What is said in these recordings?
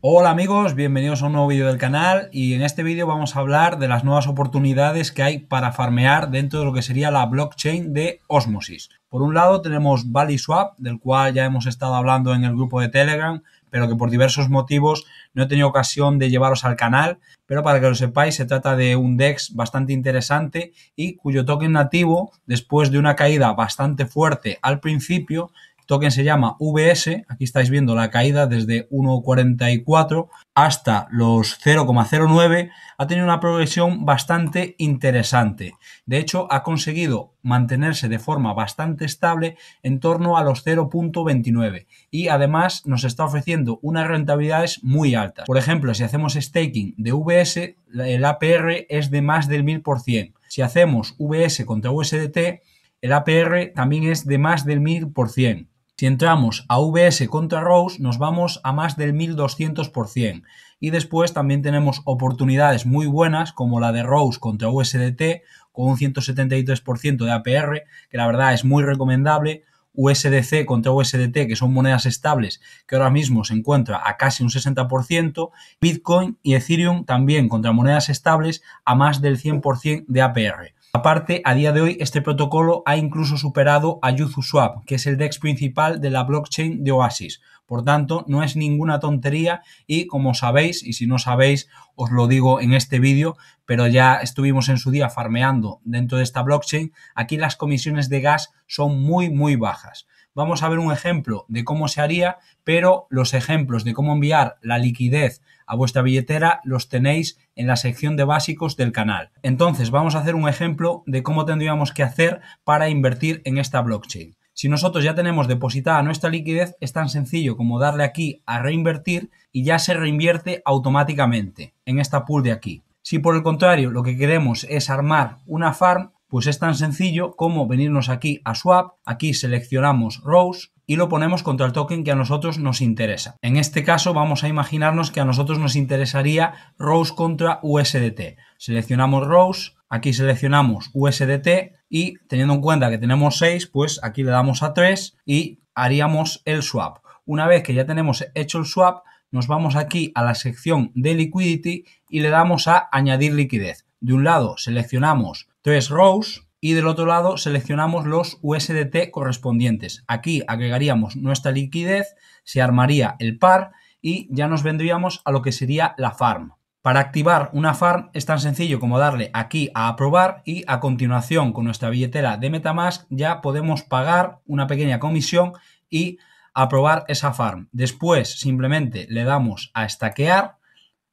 Hola amigos, bienvenidos a un nuevo vídeo del canal y en este vídeo vamos a hablar de las nuevas oportunidades que hay para farmear dentro de lo que sería la blockchain de Osmosis. Por un lado tenemos ValiSwap, del cual ya hemos estado hablando en el grupo de Telegram, pero que por diversos motivos no he tenido ocasión de llevaros al canal, pero para que lo sepáis se trata de un DEX bastante interesante y cuyo token nativo, después de una caída bastante fuerte al principio, token se llama VS, aquí estáis viendo la caída desde 1.44 hasta los 0.09, ha tenido una progresión bastante interesante. De hecho, ha conseguido mantenerse de forma bastante estable en torno a los 0.29 y además nos está ofreciendo unas rentabilidades muy altas. Por ejemplo, si hacemos staking de VS, el APR es de más del 1000%. Si hacemos VS contra USDT, el APR también es de más del 1000%. Si entramos a VS contra Rose, nos vamos a más del 1200%. Y después también tenemos oportunidades muy buenas, como la de Rose contra USDT, con un 173% de APR, que la verdad es muy recomendable. USDC contra USDT, que son monedas estables, que ahora mismo se encuentra a casi un 60%, Bitcoin y Ethereum también contra monedas estables a más del 100% de APR. Aparte, a día de hoy este protocolo ha incluso superado a YuzuSwap, que es el DEX principal de la blockchain de Oasis. Por tanto, no es ninguna tontería y como sabéis, y si no sabéis, os lo digo en este vídeo, pero ya estuvimos en su día farmeando dentro de esta blockchain, aquí las comisiones de gas son muy, muy bajas. Vamos a ver un ejemplo de cómo se haría, pero los ejemplos de cómo enviar la liquidez a vuestra billetera los tenéis en la sección de básicos del canal. Entonces vamos a hacer un ejemplo de cómo tendríamos que hacer para invertir en esta blockchain. Si nosotros ya tenemos depositada nuestra liquidez, es tan sencillo como darle aquí a reinvertir y ya se reinvierte automáticamente en esta pool de aquí. Si por el contrario lo que queremos es armar una farm, pues es tan sencillo como venirnos aquí a Swap, aquí seleccionamos Rows y lo ponemos contra el token que a nosotros nos interesa. En este caso vamos a imaginarnos que a nosotros nos interesaría Rows contra USDT. Seleccionamos Rows, aquí seleccionamos USDT y teniendo en cuenta que tenemos 6, pues aquí le damos a 3 y haríamos el swap. Una vez que ya tenemos hecho el swap, nos vamos aquí a la sección de liquidity y le damos a añadir liquidez. De un lado seleccionamos entonces ROSE y del otro lado seleccionamos los USDT correspondientes. Aquí agregaríamos nuestra liquidez, se armaría el par y ya nos vendríamos a lo que sería la farm. Para activar una farm es tan sencillo como darle aquí a aprobar y a continuación con nuestra billetera de Metamask ya podemos pagar una pequeña comisión y aprobar esa farm. Después simplemente le damos a estaquear,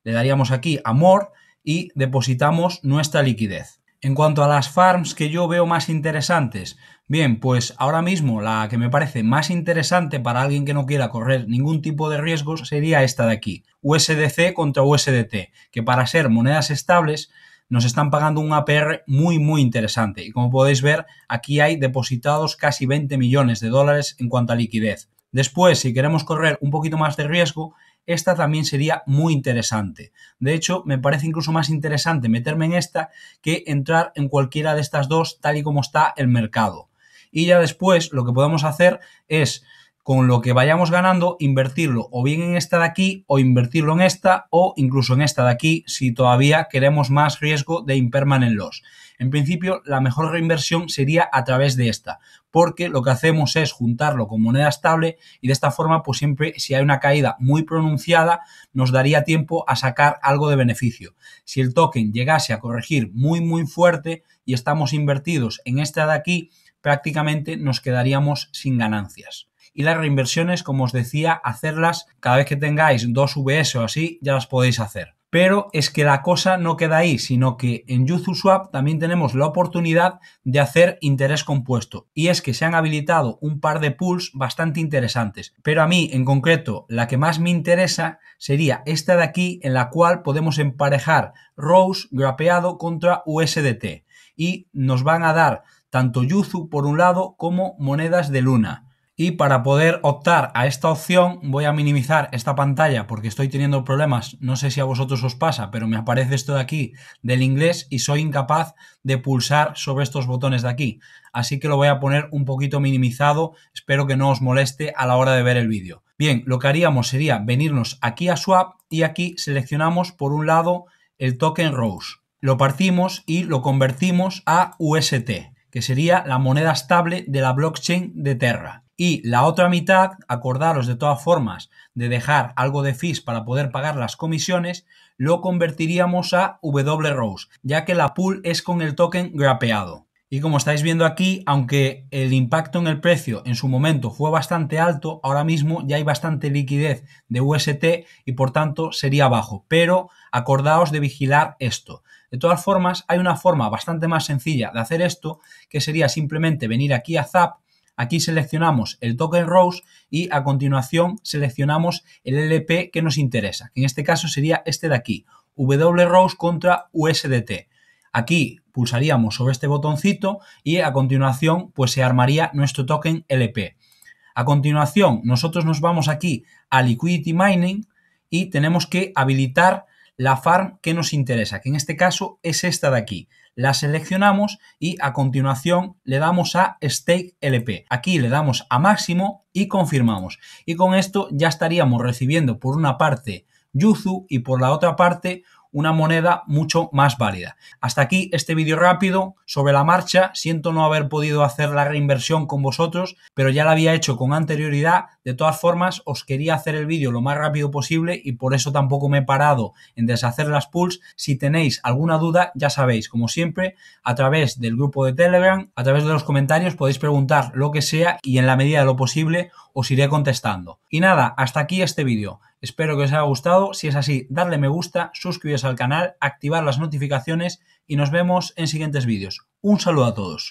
le daríamos aquí a more y depositamos nuestra liquidez. En cuanto a las farms que yo veo más interesantes, bien, pues ahora mismo la que me parece más interesante para alguien que no quiera correr ningún tipo de riesgos sería esta de aquí, USDC contra USDT, que para ser monedas estables nos están pagando un APR muy muy interesante y como podéis ver aquí hay depositados casi 20 millones de dólares en cuanto a liquidez. Después, si queremos correr un poquito más de riesgo, esta también sería muy interesante. De hecho, me parece incluso más interesante meterme en esta que entrar en cualquiera de estas dos tal y como está el mercado. Y ya después lo que podemos hacer es con lo que vayamos ganando, invertirlo o bien en esta de aquí o invertirlo en esta o incluso en esta de aquí si todavía queremos más riesgo de impermanent loss. En principio, la mejor reinversión sería a través de esta, porque lo que hacemos es juntarlo con moneda estable y de esta forma, pues siempre si hay una caída muy pronunciada, nos daría tiempo a sacar algo de beneficio. Si el token llegase a corregir muy, muy fuerte y estamos invertidos en esta de aquí, prácticamente nos quedaríamos sin ganancias y las reinversiones, como os decía, hacerlas cada vez que tengáis dos VS o así, ya las podéis hacer. Pero es que la cosa no queda ahí, sino que en YuzuSwap también tenemos la oportunidad de hacer interés compuesto. Y es que se han habilitado un par de pools bastante interesantes. Pero a mí, en concreto, la que más me interesa sería esta de aquí, en la cual podemos emparejar Rose grapeado contra USDT. Y nos van a dar tanto Yuzu por un lado como monedas de Luna y para poder optar a esta opción voy a minimizar esta pantalla porque estoy teniendo problemas, no sé si a vosotros os pasa, pero me aparece esto de aquí del inglés y soy incapaz de pulsar sobre estos botones de aquí. Así que lo voy a poner un poquito minimizado, espero que no os moleste a la hora de ver el vídeo. Bien, lo que haríamos sería venirnos aquí a Swap y aquí seleccionamos por un lado el token Rose. Lo partimos y lo convertimos a UST, que sería la moneda estable de la blockchain de Terra. Y la otra mitad, acordaros de todas formas de dejar algo de fees para poder pagar las comisiones, lo convertiríamos a WROS, ya que la pool es con el token grapeado. Y como estáis viendo aquí, aunque el impacto en el precio en su momento fue bastante alto, ahora mismo ya hay bastante liquidez de UST y por tanto sería bajo. Pero acordaos de vigilar esto. De todas formas, hay una forma bastante más sencilla de hacer esto, que sería simplemente venir aquí a Zap Aquí seleccionamos el token Rose y a continuación seleccionamos el LP que nos interesa, que en este caso sería este de aquí, WROSE contra USDT. Aquí pulsaríamos sobre este botoncito y a continuación pues se armaría nuestro token LP. A continuación nosotros nos vamos aquí a Liquidity Mining y tenemos que habilitar la farm que nos interesa, que en este caso es esta de aquí la seleccionamos y a continuación le damos a Stake LP. Aquí le damos a máximo y confirmamos. Y con esto ya estaríamos recibiendo por una parte Yuzu y por la otra parte una moneda mucho más válida. Hasta aquí este vídeo rápido sobre la marcha. Siento no haber podido hacer la reinversión con vosotros, pero ya la había hecho con anterioridad. De todas formas, os quería hacer el vídeo lo más rápido posible y por eso tampoco me he parado en deshacer las pools. Si tenéis alguna duda, ya sabéis, como siempre, a través del grupo de Telegram, a través de los comentarios podéis preguntar lo que sea y en la medida de lo posible os iré contestando. Y nada, hasta aquí este vídeo. Espero que os haya gustado. Si es así, darle me gusta, suscribiros al canal, activar las notificaciones y nos vemos en siguientes vídeos. Un saludo a todos.